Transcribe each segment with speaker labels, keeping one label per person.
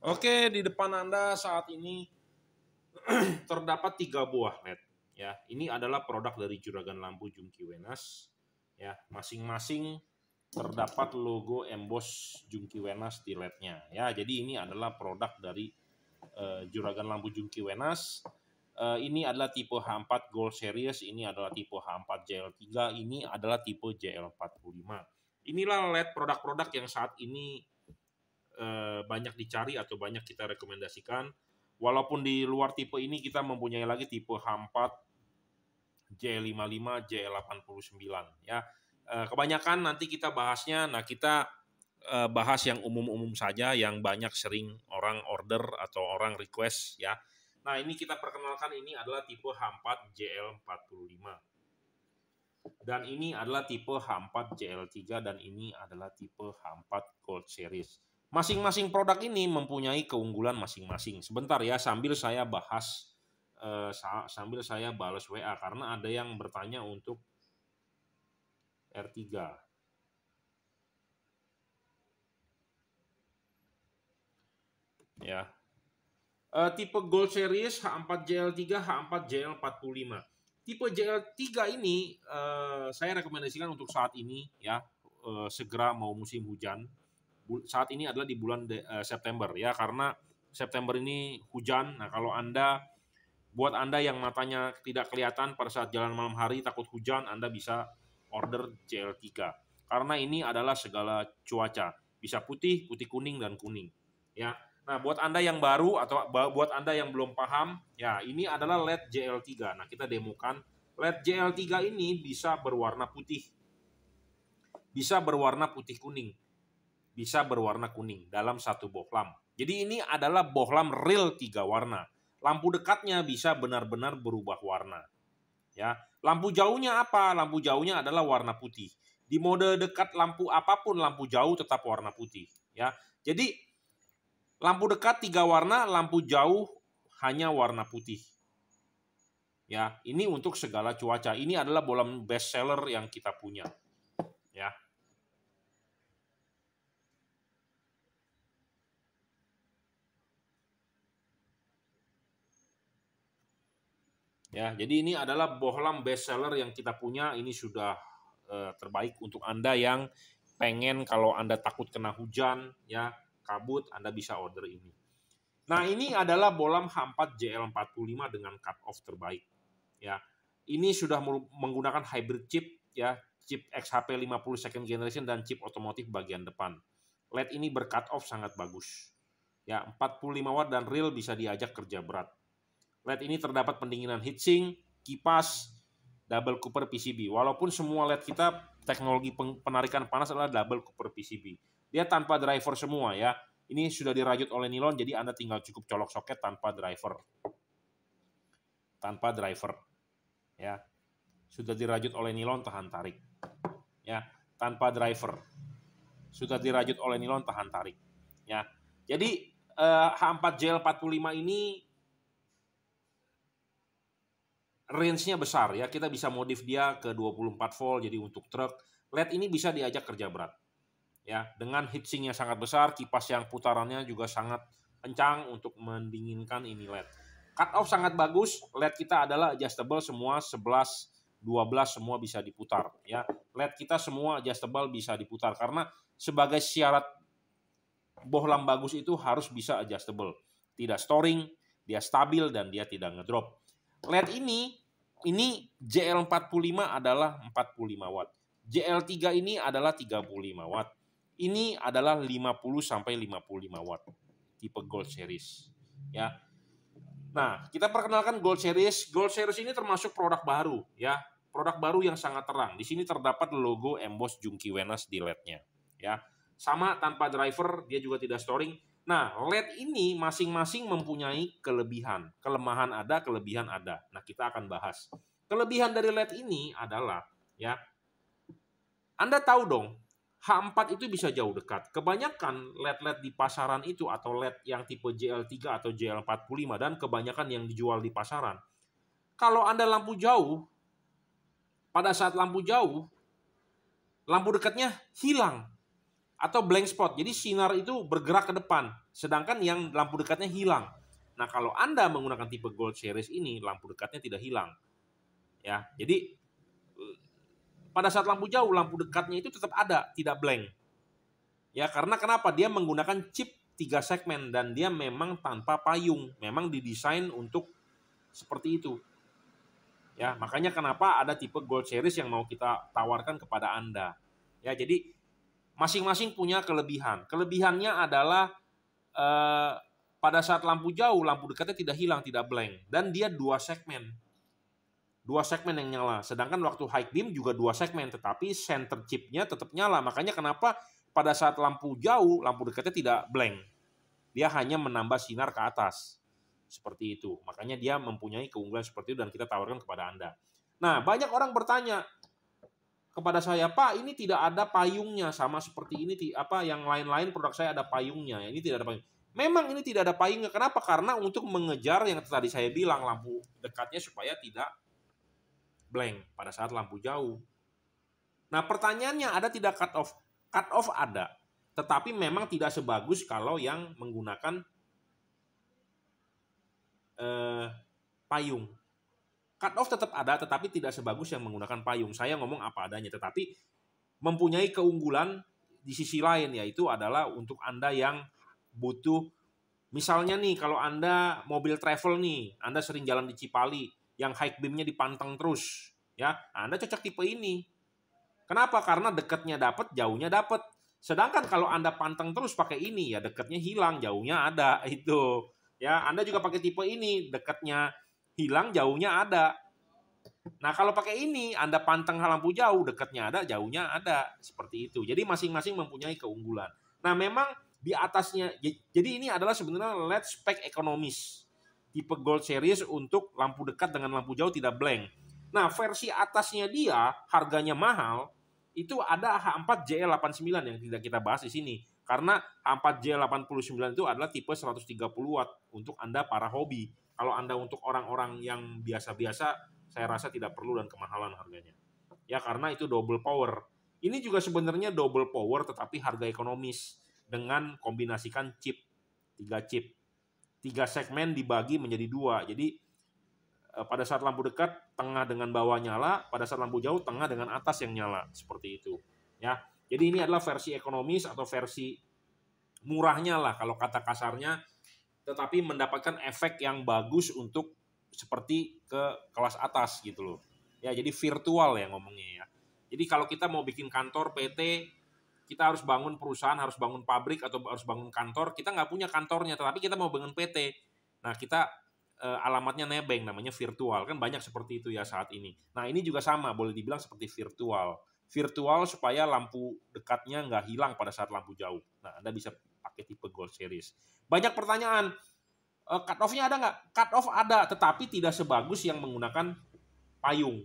Speaker 1: Oke, di depan Anda saat ini terdapat tiga buah led. Ya, ini adalah produk dari Juragan Lampu Jungki Wenas. Ya, masing-masing terdapat logo emboss Jungki Wenas di lednya. Ya, jadi ini adalah produk dari uh, Juragan Lampu Jungki Wenas. Uh, ini adalah tipe H4 Gold Series, ini adalah tipe H4 JL3, ini adalah tipe JL45. Inilah LED produk-produk yang saat ini Eh, banyak dicari atau banyak kita rekomendasikan. Walaupun di luar tipe ini kita mempunyai lagi tipe H4, J55, J89 ya. Eh, kebanyakan nanti kita bahasnya nah kita eh, bahas yang umum-umum saja yang banyak sering orang order atau orang request ya. Nah, ini kita perkenalkan ini adalah tipe H4 JL45. Dan ini adalah tipe H4 JL3 dan ini adalah tipe H4 Gold Series. Masing-masing produk ini mempunyai keunggulan masing-masing. Sebentar ya, sambil saya bahas, eh, sambil saya balas WA karena ada yang bertanya untuk R3. Ya. Eh, tipe Gold Series H4JL3, H4JL45. Tipe JL3 ini eh, saya rekomendasikan untuk saat ini ya, eh, segera mau musim hujan saat ini adalah di bulan de, uh, September ya karena September ini hujan. Nah, kalau Anda buat Anda yang matanya tidak kelihatan pada saat jalan malam hari takut hujan, Anda bisa order CL3. Karena ini adalah segala cuaca, bisa putih, putih kuning dan kuning. Ya. Nah, buat Anda yang baru atau buat Anda yang belum paham, ya ini adalah LED JL3. Nah, kita demokan LED JL3 ini bisa berwarna putih. Bisa berwarna putih kuning bisa berwarna kuning dalam satu bohlam. Jadi ini adalah bohlam real tiga warna. Lampu dekatnya bisa benar-benar berubah warna. Ya, lampu jauhnya apa? Lampu jauhnya adalah warna putih. Di mode dekat lampu apapun lampu jauh tetap warna putih, ya. Jadi lampu dekat tiga warna, lampu jauh hanya warna putih. Ya, ini untuk segala cuaca. Ini adalah bolam best seller yang kita punya. Ya. Ya, jadi ini adalah bohlam bestseller yang kita punya. Ini sudah uh, terbaik untuk Anda yang pengen kalau Anda takut kena hujan, ya kabut, Anda bisa order ini. Nah, ini adalah bohlam H4 JL45 dengan cut off terbaik. Ya, ini sudah menggunakan hybrid chip, ya chip XHP50 second generation dan chip otomotif bagian depan. LED ini bercut off sangat bagus. Ya, 45 watt dan real bisa diajak kerja berat LED ini terdapat pendinginan heatsink, kipas, double cooper PCB. Walaupun semua LED kita teknologi penarikan panas adalah double cooper PCB. Dia tanpa driver semua ya. Ini sudah dirajut oleh nilon, jadi Anda tinggal cukup colok soket tanpa driver. Tanpa driver. Ya. Sudah dirajut oleh nilon, tahan tarik. Ya, tanpa driver. Sudah dirajut oleh nilon, tahan tarik. Ya. Jadi H4JL45 eh, ini range-nya besar ya. Kita bisa modif dia ke 24 volt jadi untuk truk. LED ini bisa diajak kerja berat. Ya, dengan heatsink yang sangat besar, kipas yang putarannya juga sangat kencang untuk mendinginkan ini LED. Cut off sangat bagus, LED kita adalah adjustable semua 11 12 semua bisa diputar ya. LED kita semua adjustable bisa diputar karena sebagai syarat bohlam bagus itu harus bisa adjustable. Tidak storing, dia stabil dan dia tidak ngedrop lihat ini, ini JL45 adalah 45 watt. JL3 ini adalah 35 watt. Ini adalah 50 sampai 55 watt tipe Gold Series. Ya. Nah, kita perkenalkan Gold Series. Gold Series ini termasuk produk baru ya. Produk baru yang sangat terang. Di sini terdapat logo emboss Junki Wenas di LED-nya ya. Sama tanpa driver, dia juga tidak storing Nah, LED ini masing-masing mempunyai kelebihan. Kelemahan ada, kelebihan ada. Nah, kita akan bahas. Kelebihan dari LED ini adalah ya Anda tahu dong, H4 itu bisa jauh dekat. Kebanyakan LED-LED di pasaran itu atau LED yang tipe JL3 atau JL45 dan kebanyakan yang dijual di pasaran. Kalau Anda lampu jauh, pada saat lampu jauh, lampu dekatnya hilang atau blank spot. Jadi sinar itu bergerak ke depan, sedangkan yang lampu dekatnya hilang. Nah, kalau Anda menggunakan tipe Gold Series ini, lampu dekatnya tidak hilang. Ya, jadi eh, pada saat lampu jauh, lampu dekatnya itu tetap ada, tidak blank. Ya, karena kenapa? Dia menggunakan chip tiga segmen dan dia memang tanpa payung, memang didesain untuk seperti itu. Ya, makanya kenapa ada tipe Gold Series yang mau kita tawarkan kepada Anda. Ya, jadi masing-masing punya kelebihan. Kelebihannya adalah eh, pada saat lampu jauh, lampu dekatnya tidak hilang, tidak blank. Dan dia dua segmen. Dua segmen yang nyala. Sedangkan waktu high beam juga dua segmen, tetapi center chipnya tetap nyala. Makanya kenapa pada saat lampu jauh, lampu dekatnya tidak blank. Dia hanya menambah sinar ke atas. Seperti itu. Makanya dia mempunyai keunggulan seperti itu dan kita tawarkan kepada Anda. Nah, banyak orang bertanya, kepada saya, "Pak, ini tidak ada payungnya sama seperti ini apa yang lain-lain produk saya ada payungnya. Ini tidak ada payung." Memang ini tidak ada payungnya. Kenapa? Karena untuk mengejar yang tadi saya bilang lampu dekatnya supaya tidak blank pada saat lampu jauh. Nah, pertanyaannya ada tidak cut off? Cut off ada, tetapi memang tidak sebagus kalau yang menggunakan eh, payung cut off tetap ada tetapi tidak sebagus yang menggunakan payung. Saya ngomong apa adanya tetapi mempunyai keunggulan di sisi lain yaitu adalah untuk Anda yang butuh misalnya nih kalau Anda mobil travel nih, Anda sering jalan di Cipali yang high beamnya dipanteng terus ya. Nah, Anda cocok tipe ini. Kenapa? Karena dekatnya dapat, jauhnya dapat. Sedangkan kalau Anda panteng terus pakai ini ya dekatnya hilang, jauhnya ada itu. Ya, Anda juga pakai tipe ini, dekatnya hilang jauhnya ada. Nah kalau pakai ini Anda panteng lampu jauh, dekatnya ada, jauhnya ada, seperti itu. Jadi masing-masing mempunyai keunggulan. Nah memang di atasnya, jadi ini adalah sebenarnya LED spek ekonomis. Tipe Gold Series untuk lampu dekat dengan lampu jauh tidak blank. Nah versi atasnya dia harganya mahal, itu ada H4JL89 yang tidak kita bahas di sini. Karena H4J89 itu adalah tipe 130 watt untuk Anda para hobi. Kalau Anda untuk orang-orang yang biasa-biasa, saya rasa tidak perlu dan kemahalan harganya. Ya karena itu double power. Ini juga sebenarnya double power tetapi harga ekonomis dengan kombinasikan chip, tiga chip. Tiga segmen dibagi menjadi dua. Jadi eh, pada saat lampu dekat tengah dengan bawah nyala, pada saat lampu jauh tengah dengan atas yang nyala, seperti itu. Ya. Jadi ini adalah versi ekonomis atau versi murahnya lah kalau kata kasarnya tetapi mendapatkan efek yang bagus untuk seperti ke kelas atas gitu loh. Ya, jadi virtual ya ngomongnya ya. Jadi kalau kita mau bikin kantor PT, kita harus bangun perusahaan, harus bangun pabrik atau harus bangun kantor, kita nggak punya kantornya, tetapi kita mau bangun PT. Nah, kita eh, alamatnya nebeng namanya virtual. Kan banyak seperti itu ya saat ini. Nah, ini juga sama, boleh dibilang seperti virtual. Virtual supaya lampu dekatnya nggak hilang pada saat lampu jauh. Nah, Anda bisa pakai tipe Gold Series. Banyak pertanyaan, eh, cut off-nya ada nggak? Cut off ada, tetapi tidak sebagus yang menggunakan payung.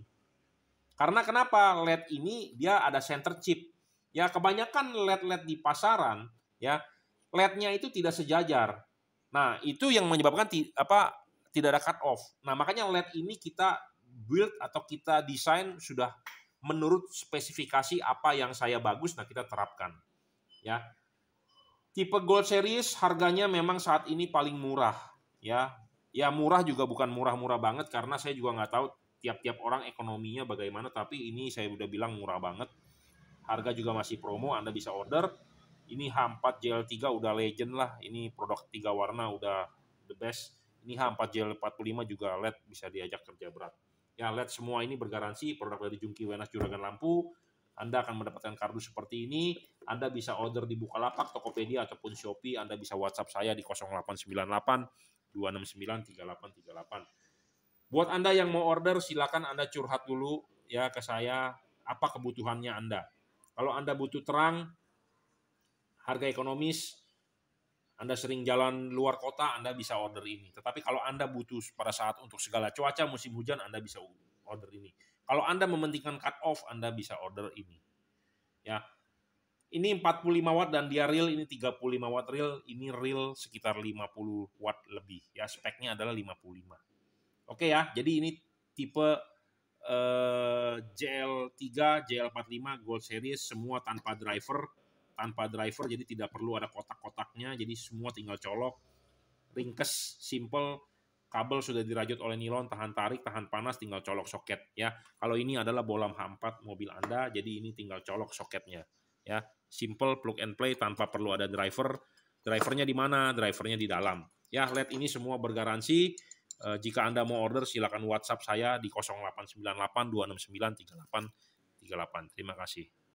Speaker 1: Karena kenapa? LED ini dia ada center chip. Ya kebanyakan LED-LED di pasaran ya LED-nya itu tidak sejajar. Nah, itu yang menyebabkan ti apa tidak ada cut off. Nah, makanya LED ini kita build atau kita desain sudah menurut spesifikasi apa yang saya bagus nah kita terapkan. Ya. Tipe Gold Series harganya memang saat ini paling murah ya. Ya murah juga bukan murah-murah banget karena saya juga nggak tahu tiap-tiap orang ekonominya bagaimana tapi ini saya udah bilang murah banget. Harga juga masih promo, Anda bisa order. Ini H4 JL3 udah legend lah, ini produk tiga warna udah the best. Ini H4 JL45 juga LED bisa diajak kerja berat. Ya LED semua ini bergaransi, produk dari Jungki Wenas Juragan Lampu, anda akan mendapatkan kardus seperti ini. Anda bisa order di Bukalapak, Tokopedia, ataupun Shopee. Anda bisa WhatsApp saya di 0898 269 3838. Buat Anda yang mau order, silakan Anda curhat dulu ya ke saya apa kebutuhannya Anda. Kalau Anda butuh terang, harga ekonomis, anda sering jalan luar kota, Anda bisa order ini. Tetapi kalau Anda butuh pada saat untuk segala cuaca, musim hujan, Anda bisa order ini. Kalau Anda mementingkan cut off, Anda bisa order ini. Ya. Ini 45 watt dan dia real ini 35 watt real, ini real sekitar 50 watt lebih. Ya, speknya adalah 55. Oke ya, jadi ini tipe eh, JL3, JL45 Gold Series semua tanpa driver, tanpa driver jadi tidak perlu ada kotak-kotaknya, jadi semua tinggal colok. Ringkes, simple, kabel sudah dirajut oleh nilon tahan tarik, tahan panas, tinggal colok soket ya. Kalau ini adalah bola 4 mobil Anda, jadi ini tinggal colok soketnya ya. Simple plug and play tanpa perlu ada driver. Drivernya di mana? Drivernya di dalam. Ya, LED ini semua bergaransi. E, jika Anda mau order silakan WhatsApp saya di 0898 269 38. Terima kasih.